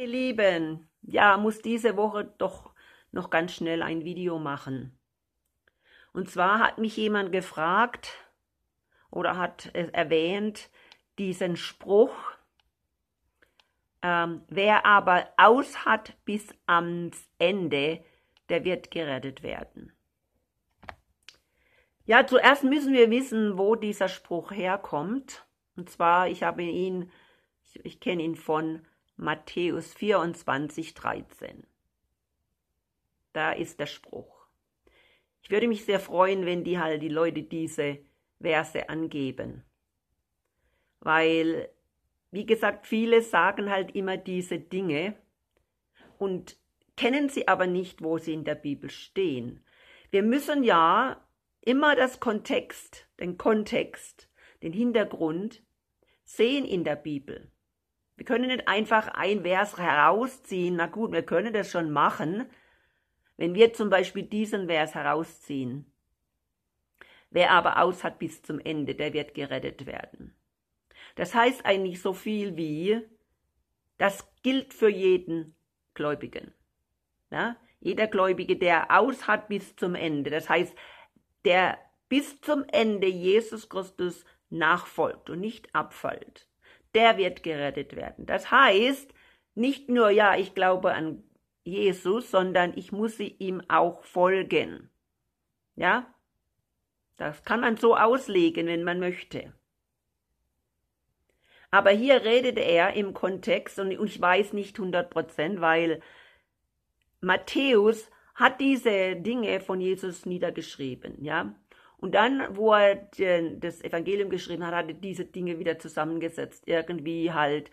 Meine Lieben, ja, muss diese Woche doch noch ganz schnell ein Video machen. Und zwar hat mich jemand gefragt oder hat erwähnt diesen Spruch, ähm, wer aber aus hat bis ans Ende, der wird gerettet werden. Ja, zuerst müssen wir wissen, wo dieser Spruch herkommt. Und zwar, ich habe ihn, ich, ich kenne ihn von Matthäus 24, 13. Da ist der Spruch. Ich würde mich sehr freuen, wenn die halt die Leute diese Verse angeben. Weil, wie gesagt, viele sagen halt immer diese Dinge und kennen sie aber nicht, wo sie in der Bibel stehen. Wir müssen ja immer das Kontext, den Kontext, den Hintergrund sehen in der Bibel. Wir können nicht einfach ein Vers herausziehen. Na gut, wir können das schon machen, wenn wir zum Beispiel diesen Vers herausziehen. Wer aber aus hat bis zum Ende, der wird gerettet werden. Das heißt eigentlich so viel wie, das gilt für jeden Gläubigen. Ja? Jeder Gläubige, der aus hat bis zum Ende. Das heißt, der bis zum Ende Jesus Christus nachfolgt und nicht abfällt der wird gerettet werden. Das heißt, nicht nur, ja, ich glaube an Jesus, sondern ich muss ihm auch folgen. Ja? Das kann man so auslegen, wenn man möchte. Aber hier redet er im Kontext, und ich weiß nicht 100 Prozent, weil Matthäus hat diese Dinge von Jesus niedergeschrieben, ja? Und dann, wo er den, das Evangelium geschrieben hat, hat er diese Dinge wieder zusammengesetzt. Irgendwie halt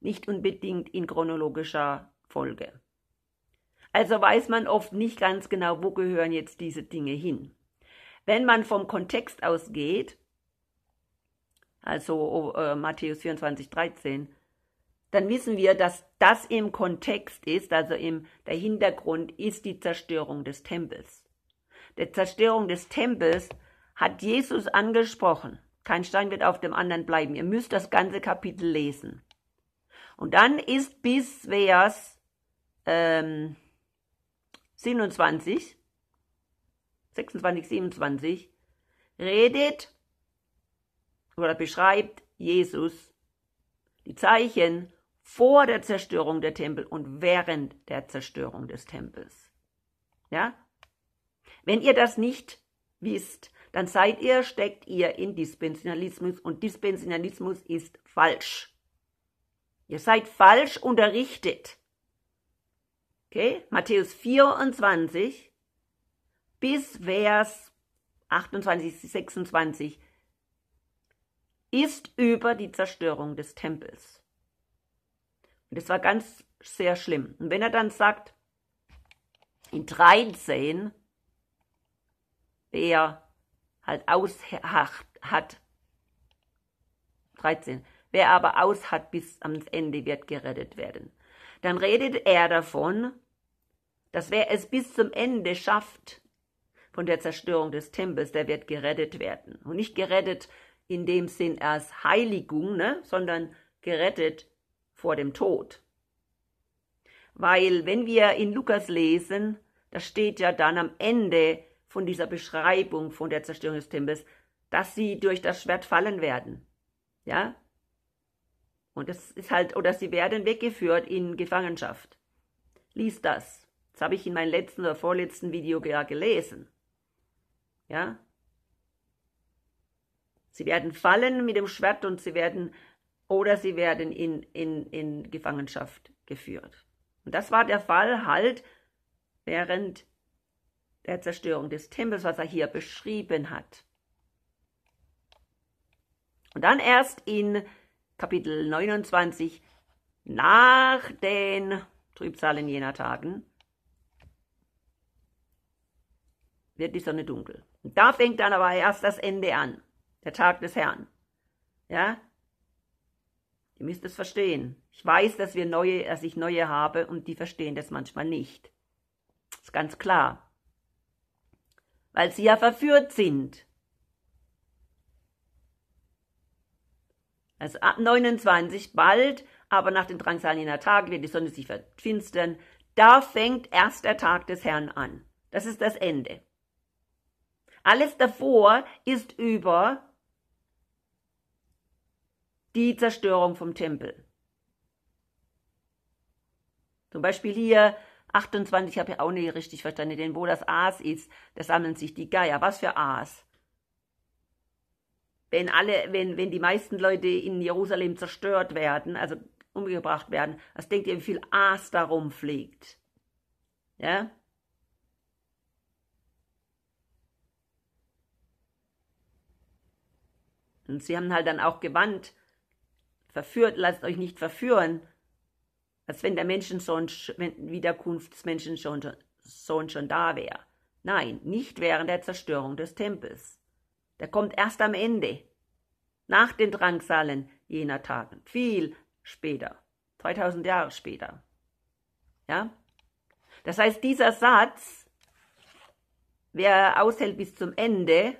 nicht unbedingt in chronologischer Folge. Also weiß man oft nicht ganz genau, wo gehören jetzt diese Dinge hin. Wenn man vom Kontext ausgeht, also äh, Matthäus 24, 13, dann wissen wir, dass das im Kontext ist, also im, der Hintergrund ist die Zerstörung des Tempels. Der Zerstörung des Tempels hat Jesus angesprochen. Kein Stein wird auf dem anderen bleiben. Ihr müsst das ganze Kapitel lesen. Und dann ist bis Vers ähm, 27, 26, 27, redet oder beschreibt Jesus die Zeichen vor der Zerstörung der Tempel und während der Zerstörung des Tempels. Ja? Wenn ihr das nicht wisst, dann seid ihr, steckt ihr in Dispensionalismus und Dispensionalismus ist falsch. Ihr seid falsch unterrichtet. Okay, Matthäus 24 bis Vers 28, 26 ist über die Zerstörung des Tempels. Und das war ganz sehr schlimm. Und wenn er dann sagt, in 13, wer halt hat. 13. Wer aber aus hat bis ans Ende, wird gerettet werden. Dann redet er davon, dass wer es bis zum Ende schafft, von der Zerstörung des Tempels, der wird gerettet werden. Und nicht gerettet in dem Sinn als Heiligung, ne, sondern gerettet vor dem Tod. Weil, wenn wir in Lukas lesen, da steht ja dann am Ende von dieser Beschreibung von der Zerstörung des Tempels, dass sie durch das Schwert fallen werden. Ja? Und das ist halt, oder sie werden weggeführt in Gefangenschaft. Lies das. Das habe ich in meinem letzten oder vorletzten Video ja gelesen. Ja? Sie werden fallen mit dem Schwert und sie werden, oder sie werden in, in, in Gefangenschaft geführt. Und das war der Fall halt während der Zerstörung des Tempels, was er hier beschrieben hat. Und dann erst in Kapitel 29 nach den Trübsalen jener Tagen wird die Sonne dunkel. Und da fängt dann aber erst das Ende an, der Tag des Herrn. Ja? Ihr müsst es verstehen. Ich weiß, dass wir neue, dass ich neue habe und die verstehen das manchmal nicht. Ist ganz klar weil sie ja verführt sind. Also ab 29 bald, aber nach den Drangsaliner Tagen wird die Sonne sich verfinstern. Da fängt erst der Tag des Herrn an. Das ist das Ende. Alles davor ist über die Zerstörung vom Tempel. Zum Beispiel hier 28 habe ich auch nicht richtig verstanden, denn wo das Aas ist, da sammeln sich die Geier. Was für Aas? Wenn alle, wenn, wenn die meisten Leute in Jerusalem zerstört werden, also umgebracht werden, was denkt ihr, wie viel Aas da rumfliegt? Ja? Und sie haben halt dann auch gewandt, verführt, lasst euch nicht verführen, als wenn der Menschensohn, wenn Wiederkunft des Menschensohn schon, schon da wäre. Nein, nicht während der Zerstörung des Tempels. Der kommt erst am Ende, nach den Drangsalen jener Tage, viel später, 2000 Jahre später. Ja? Das heißt, dieser Satz, wer aushält bis zum Ende,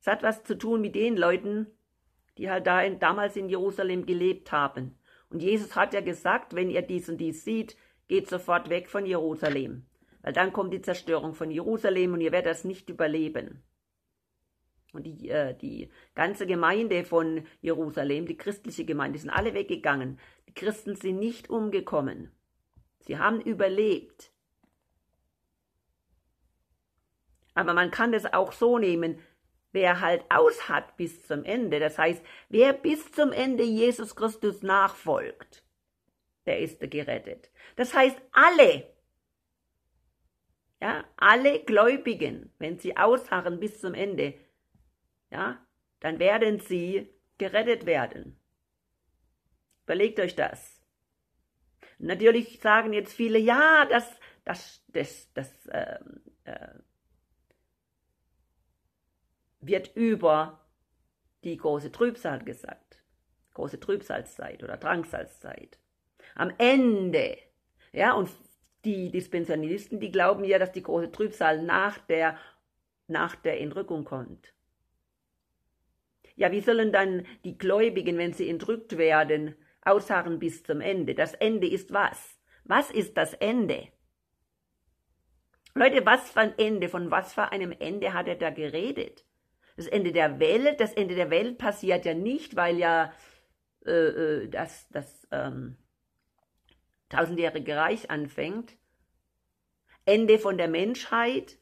es hat was zu tun mit den Leuten, die halt da in, damals in Jerusalem gelebt haben. Und Jesus hat ja gesagt, wenn ihr dies und dies seht, geht sofort weg von Jerusalem, weil dann kommt die Zerstörung von Jerusalem und ihr werdet das nicht überleben. Und die, äh, die ganze Gemeinde von Jerusalem, die christliche Gemeinde, sind alle weggegangen. Die Christen sind nicht umgekommen. Sie haben überlebt. Aber man kann das auch so nehmen, wer halt aus hat bis zum Ende, das heißt, wer bis zum Ende Jesus Christus nachfolgt, der ist gerettet. Das heißt, alle, ja, alle Gläubigen, wenn sie ausharren bis zum Ende, ja, dann werden sie gerettet werden. Überlegt euch das. Natürlich sagen jetzt viele, ja, das, das, das, das, ähm, äh, äh, wird über die große Trübsal gesagt. Große Trübsalzeit oder Drangsalzzeit. Am Ende, ja, und die Dispensionalisten, die glauben ja, dass die große Trübsal nach der, nach der Entrückung kommt. Ja, wie sollen dann die Gläubigen, wenn sie entrückt werden, ausharren bis zum Ende? Das Ende ist was? Was ist das Ende? Leute, was für ein Ende, von was für einem Ende hat er da geredet? das Ende der Welt, das Ende der Welt passiert ja nicht, weil ja äh, äh, das, das ähm, tausendjährige Reich anfängt. Ende von der Menschheit,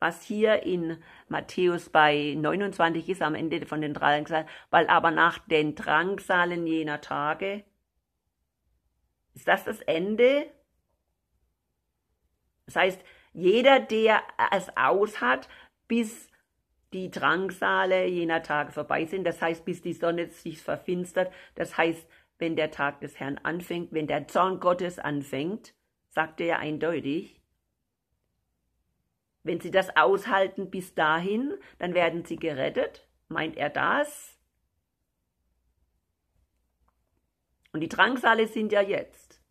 was hier in Matthäus bei 29 ist, am Ende von den Drangsalen, weil aber nach den Drangsalen jener Tage, ist das das Ende? Das heißt, jeder, der es aushat, bis die Drangsale jener Tage vorbei sind. Das heißt, bis die Sonne sich verfinstert. Das heißt, wenn der Tag des Herrn anfängt, wenn der Zorn Gottes anfängt, sagt er ja eindeutig. Wenn sie das aushalten bis dahin, dann werden sie gerettet. Meint er das? Und die Drangsale sind ja jetzt.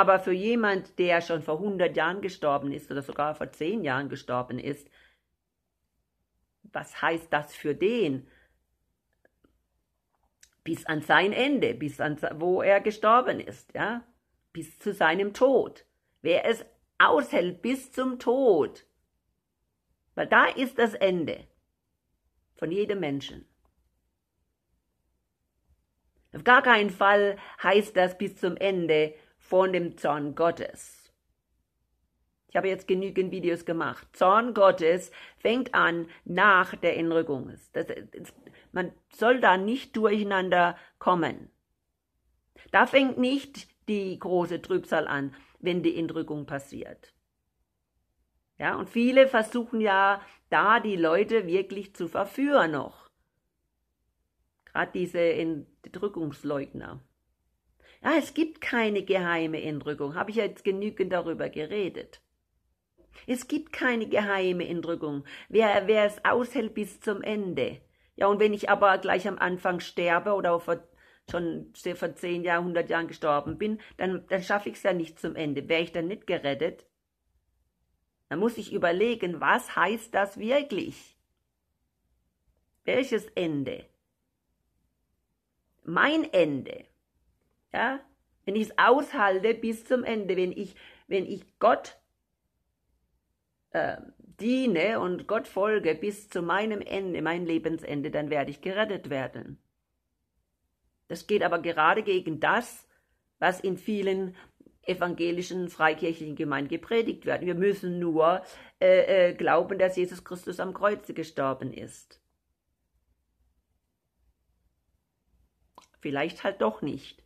Aber für jemand, der schon vor 100 Jahren gestorben ist oder sogar vor 10 Jahren gestorben ist, was heißt das für den? Bis an sein Ende, bis an wo er gestorben ist, ja? Bis zu seinem Tod. Wer es aushält bis zum Tod, weil da ist das Ende von jedem Menschen. Auf gar keinen Fall heißt das bis zum Ende, von dem Zorn Gottes. Ich habe jetzt genügend Videos gemacht. Zorn Gottes fängt an nach der Entrückung. Das, das, man soll da nicht durcheinander kommen. Da fängt nicht die große Trübsal an, wenn die Entrückung passiert. Ja, und viele versuchen ja da die Leute wirklich zu verführen noch. Gerade diese Entrückungsleugner. Ja, ah, es gibt keine geheime Entrückung. Habe ich ja jetzt genügend darüber geredet. Es gibt keine geheime Entrückung. Wer, wer es aushält bis zum Ende. Ja, und wenn ich aber gleich am Anfang sterbe oder vor, schon vor zehn Jahren, hundert Jahren gestorben bin, dann, dann schaffe ich es ja nicht zum Ende. Wäre ich dann nicht gerettet? Dann muss ich überlegen, was heißt das wirklich? Welches Ende? Mein Ende. Ja? Wenn ich es aushalte bis zum Ende, wenn ich, wenn ich Gott äh, diene und Gott folge bis zu meinem Ende, mein Lebensende, dann werde ich gerettet werden. Das geht aber gerade gegen das, was in vielen evangelischen, freikirchlichen Gemeinden gepredigt wird. Wir müssen nur äh, äh, glauben, dass Jesus Christus am Kreuze gestorben ist. Vielleicht halt doch nicht.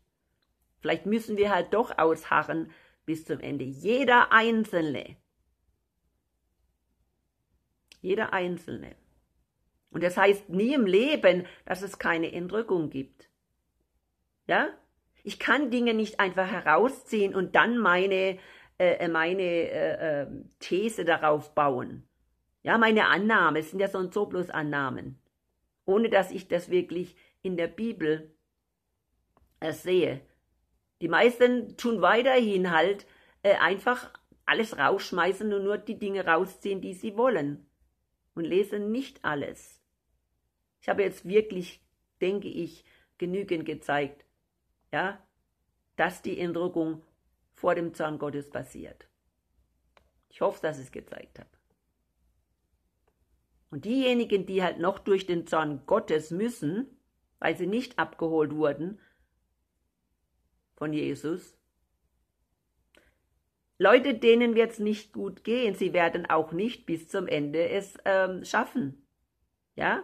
Vielleicht müssen wir halt doch ausharren bis zum Ende. Jeder Einzelne. Jeder Einzelne. Und das heißt nie im Leben, dass es keine Entrückung gibt. Ja? Ich kann Dinge nicht einfach herausziehen und dann meine, äh, meine äh, äh, These darauf bauen. Ja, meine Annahme, es sind ja sonst so bloß Annahmen. Ohne dass ich das wirklich in der Bibel äh, sehe. Die meisten tun weiterhin halt äh, einfach alles rausschmeißen und nur die Dinge rausziehen, die sie wollen. Und lesen nicht alles. Ich habe jetzt wirklich, denke ich, genügend gezeigt, ja, dass die Entrückung vor dem Zorn Gottes passiert. Ich hoffe, dass ich es gezeigt habe. Und diejenigen, die halt noch durch den Zorn Gottes müssen, weil sie nicht abgeholt wurden, von Jesus. Leute, denen wird es nicht gut gehen. Sie werden auch nicht bis zum Ende es ähm, schaffen. Ja?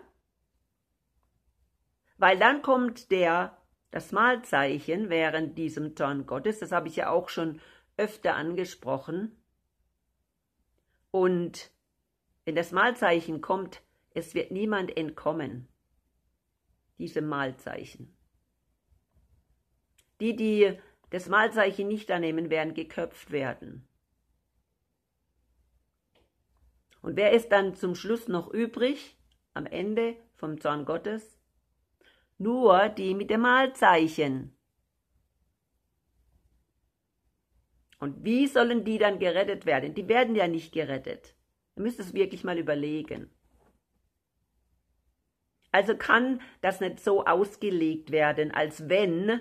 Weil dann kommt der, das Mahlzeichen während diesem Zorn Gottes. Das habe ich ja auch schon öfter angesprochen. Und wenn das Mahlzeichen kommt, es wird niemand entkommen. Diesem Mahlzeichen. Die, die das Mahlzeichen nicht annehmen, werden geköpft werden. Und wer ist dann zum Schluss noch übrig, am Ende vom Zorn Gottes? Nur die mit dem Mahlzeichen. Und wie sollen die dann gerettet werden? Die werden ja nicht gerettet. Ihr müsst es wirklich mal überlegen. Also kann das nicht so ausgelegt werden, als wenn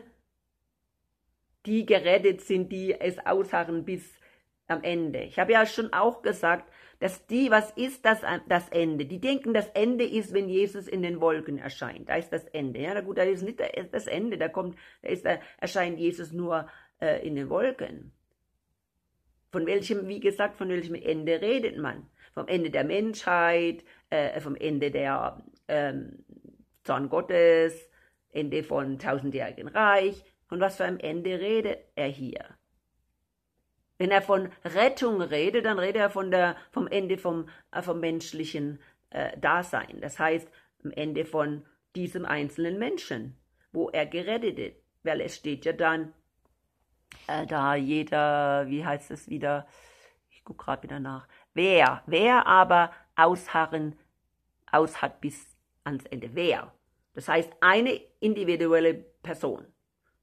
die gerettet sind, die es ausharren bis am Ende. Ich habe ja schon auch gesagt, dass die, was ist das, das Ende? Die denken, das Ende ist, wenn Jesus in den Wolken erscheint. Da ist das Ende. Ja, na gut, da ist nicht das Ende. Da kommt, da ist, da erscheint Jesus nur äh, in den Wolken. Von welchem, wie gesagt, von welchem Ende redet man? Vom Ende der Menschheit, äh, vom Ende der ähm, Zorn Gottes, Ende von tausendjährigen Reich, von was für ein Ende redet er hier? Wenn er von Rettung redet, dann redet er von der, vom Ende vom, äh, vom menschlichen äh, Dasein. Das heißt, am Ende von diesem einzelnen Menschen, wo er gerettet ist. Weil es steht ja dann, äh, da jeder, wie heißt es wieder, ich gucke gerade wieder nach, wer, wer aber ausharren, aushat bis ans Ende, wer. Das heißt, eine individuelle Person.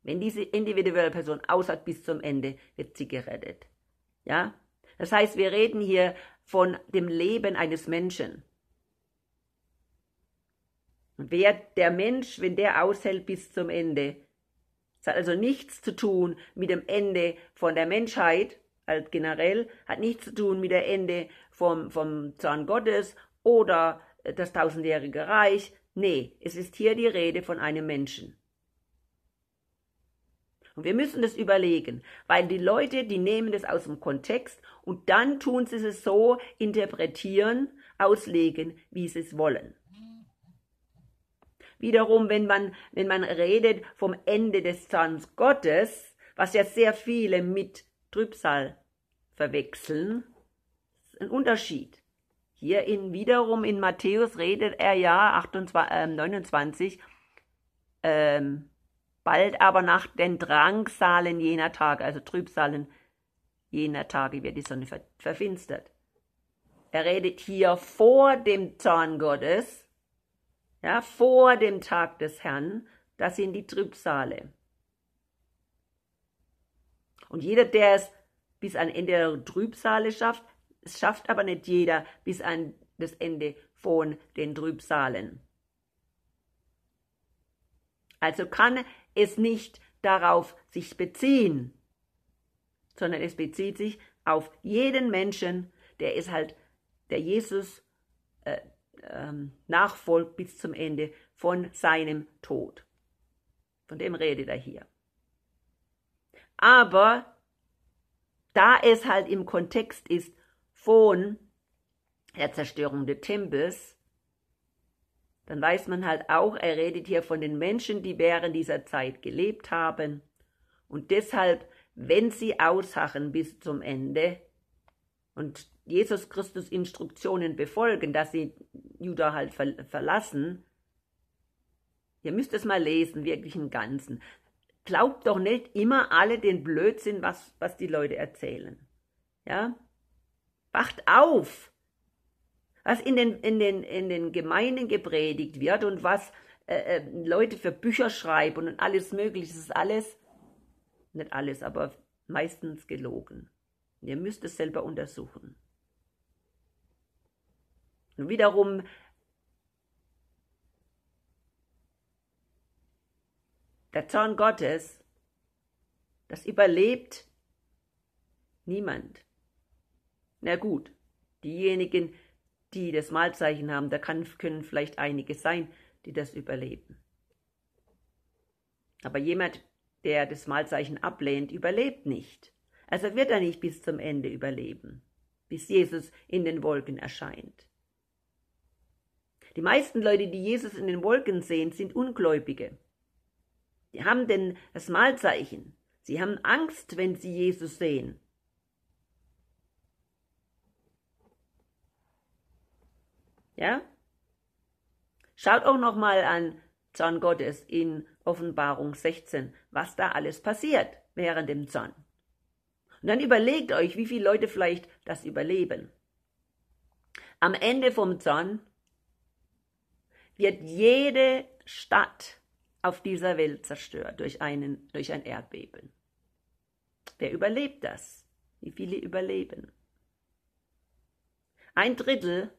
Wenn diese individuelle Person aushält bis zum Ende, wird sie gerettet. Ja? Das heißt, wir reden hier von dem Leben eines Menschen. Und wer der Mensch, wenn der aushält bis zum Ende, das hat also nichts zu tun mit dem Ende von der Menschheit, also generell, hat nichts zu tun mit dem Ende vom, vom Zorn Gottes oder das tausendjährige Reich. Nee, es ist hier die Rede von einem Menschen. Und wir müssen das überlegen, weil die Leute, die nehmen das aus dem Kontext und dann tun sie es so interpretieren, auslegen, wie sie es wollen. Wiederum, wenn man, wenn man redet vom Ende des Zorns Gottes, was ja sehr viele mit Trübsal verwechseln, ist ein Unterschied. Hier in, wiederum in Matthäus redet er ja 28, äh, 29, ähm, Bald aber nach den Drangsalen jener Tage, also Trübsalen jener Tage, wird die Sonne verfinstert. Er redet hier vor dem Zorn Gottes, ja, vor dem Tag des Herrn, das sind die Trübsale. Und jeder, der es bis an Ende der Trübsale schafft, es schafft aber nicht jeder bis an das Ende von den Trübsalen. Also kann es nicht darauf sich beziehen, sondern es bezieht sich auf jeden Menschen, der ist halt der Jesus äh, ähm, nachfolgt bis zum Ende von seinem Tod. Von dem redet er hier. Aber da es halt im Kontext ist von der Zerstörung des Tempels, dann weiß man halt auch, er redet hier von den Menschen, die während dieser Zeit gelebt haben. Und deshalb, wenn sie ausharren bis zum Ende und Jesus Christus Instruktionen befolgen, dass sie Juda halt ver verlassen, ihr müsst es mal lesen, wirklich im Ganzen. Glaubt doch nicht immer alle den Blödsinn, was, was die Leute erzählen. Ja? Wacht auf! Was in den, in den, in den Gemeinden gepredigt wird und was äh, äh Leute für Bücher schreiben und alles Mögliche, ist alles, nicht alles, aber meistens gelogen. Ihr müsst es selber untersuchen. Und wiederum der Zorn Gottes, das überlebt niemand. Na gut, diejenigen, die die das Mahlzeichen haben, da kann, können vielleicht einige sein, die das überleben. Aber jemand, der das Mahlzeichen ablehnt, überlebt nicht. Also wird er nicht bis zum Ende überleben, bis Jesus in den Wolken erscheint. Die meisten Leute, die Jesus in den Wolken sehen, sind Ungläubige. Die haben denn das Mahlzeichen. Sie haben Angst, wenn sie Jesus sehen. Ja? Schaut auch noch mal an Zorn Gottes in Offenbarung 16, was da alles passiert während dem Zorn. Und dann überlegt euch, wie viele Leute vielleicht das überleben. Am Ende vom Zorn wird jede Stadt auf dieser Welt zerstört durch, einen, durch ein Erdbeben. Wer überlebt das? Wie viele überleben? Ein Drittel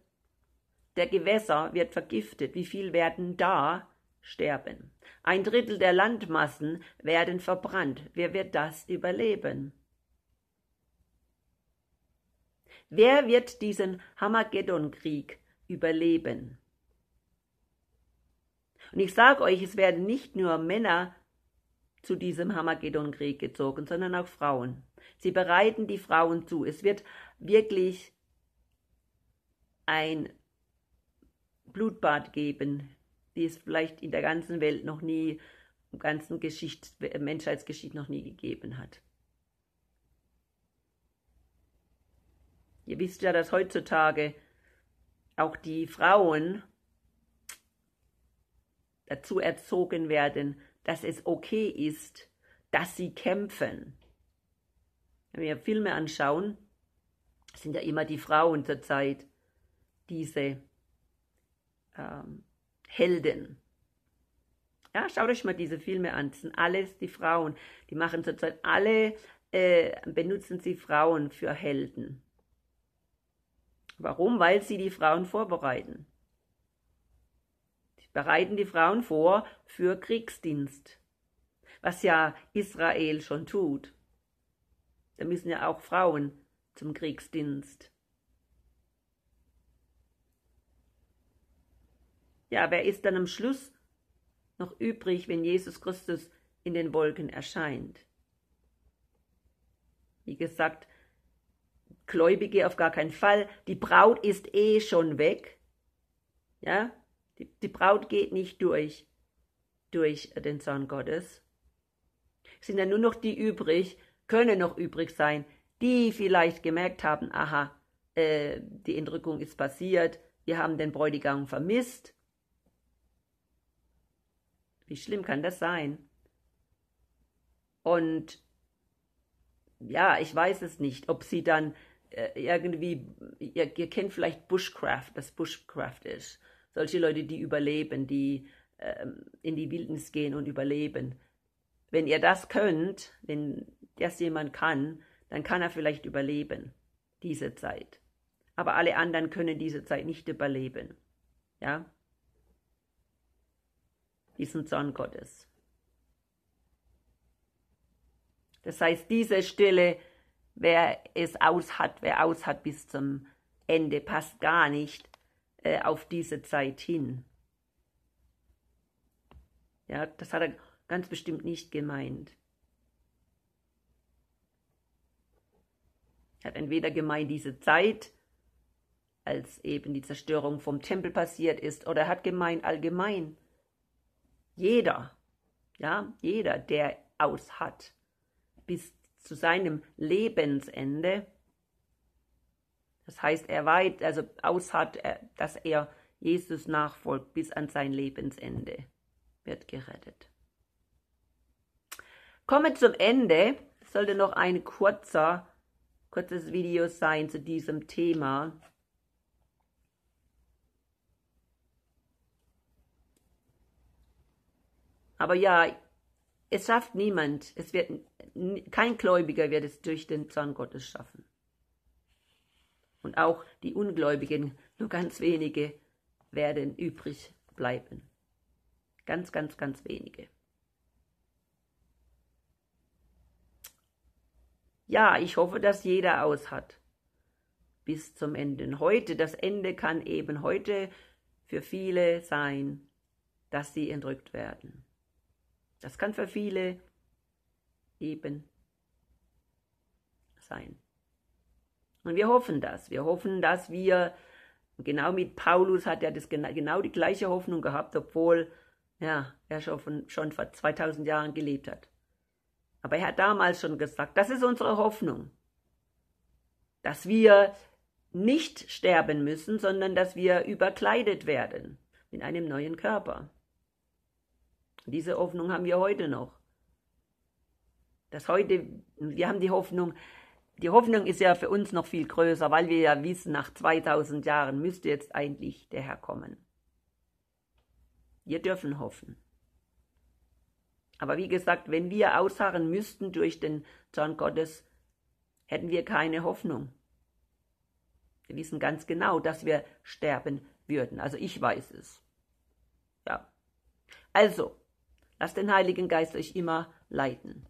der Gewässer wird vergiftet, wie viel werden da sterben? Ein Drittel der Landmassen werden verbrannt. Wer wird das überleben? Wer wird diesen Hamageddon-Krieg überleben? Und ich sage euch, es werden nicht nur Männer zu diesem Hamageddon-Krieg gezogen, sondern auch Frauen. Sie bereiten die Frauen zu. Es wird wirklich ein Blutbad geben, die es vielleicht in der ganzen Welt noch nie, im ganzen Geschicht, Menschheitsgeschichte noch nie gegeben hat. Ihr wisst ja, dass heutzutage auch die Frauen dazu erzogen werden, dass es okay ist, dass sie kämpfen. Wenn wir Filme anschauen, sind ja immer die Frauen zurzeit diese ähm, Helden. Ja, schaut euch mal diese Filme an. Das sind alles die Frauen. Die machen zurzeit alle, äh, benutzen sie Frauen für Helden. Warum? Weil sie die Frauen vorbereiten. Sie bereiten die Frauen vor für Kriegsdienst. Was ja Israel schon tut. Da müssen ja auch Frauen zum Kriegsdienst. Ja, wer ist dann am Schluss noch übrig, wenn Jesus Christus in den Wolken erscheint? Wie gesagt, Gläubige auf gar keinen Fall. Die Braut ist eh schon weg. Ja, die, die Braut geht nicht durch, durch den Sohn Gottes. Es sind ja nur noch die übrig, können noch übrig sein, die vielleicht gemerkt haben, aha, äh, die Entrückung ist passiert, wir haben den Bräutigam vermisst wie schlimm kann das sein? Und ja, ich weiß es nicht, ob sie dann äh, irgendwie, ihr, ihr, kennt vielleicht Bushcraft, was Bushcraft ist. Solche Leute, die überleben, die ähm, in die Wildnis gehen und überleben. Wenn ihr das könnt, wenn das jemand kann, dann kann er vielleicht überleben, diese Zeit. Aber alle anderen können diese Zeit nicht überleben. Ja? diesen Zorn Gottes. Das heißt, diese Stille, wer es aus hat, wer aus hat bis zum Ende, passt gar nicht äh, auf diese Zeit hin. Ja, das hat er ganz bestimmt nicht gemeint. Er hat entweder gemeint, diese Zeit, als eben die Zerstörung vom Tempel passiert ist, oder er hat gemeint allgemein. Jeder, ja, jeder, der aus hat, bis zu seinem Lebensende, das heißt, er weit, also aus hat, äh, dass er Jesus nachfolgt bis an sein Lebensende, wird gerettet. Kommen zum Ende, sollte noch ein kurzer, kurzes Video sein zu diesem Thema. Aber ja, es schafft niemand. Es wird, kein Gläubiger wird es durch den Zorn Gottes schaffen. Und auch die Ungläubigen, nur ganz wenige, werden übrig bleiben. Ganz, ganz, ganz wenige. Ja, ich hoffe, dass jeder aus hat. Bis zum Ende. Heute, das Ende kann eben heute für viele sein, dass sie entrückt werden. Das kann für viele eben sein. Und wir hoffen das. Wir hoffen, dass wir, genau mit Paulus hat er das, genau die gleiche Hoffnung gehabt, obwohl ja, er schon, schon vor 2000 Jahren gelebt hat. Aber er hat damals schon gesagt, das ist unsere Hoffnung, dass wir nicht sterben müssen, sondern dass wir überkleidet werden mit einem neuen Körper. Diese Hoffnung haben wir heute noch. Dass heute, wir haben die Hoffnung, die Hoffnung ist ja für uns noch viel größer, weil wir ja wissen, nach 2000 Jahren müsste jetzt eigentlich der Herr kommen. Wir dürfen hoffen. Aber wie gesagt, wenn wir ausharren müssten durch den Zorn Gottes, hätten wir keine Hoffnung. Wir wissen ganz genau, dass wir sterben würden. Also ich weiß es. Ja. Also, Lasst den Heiligen Geist euch immer leiten.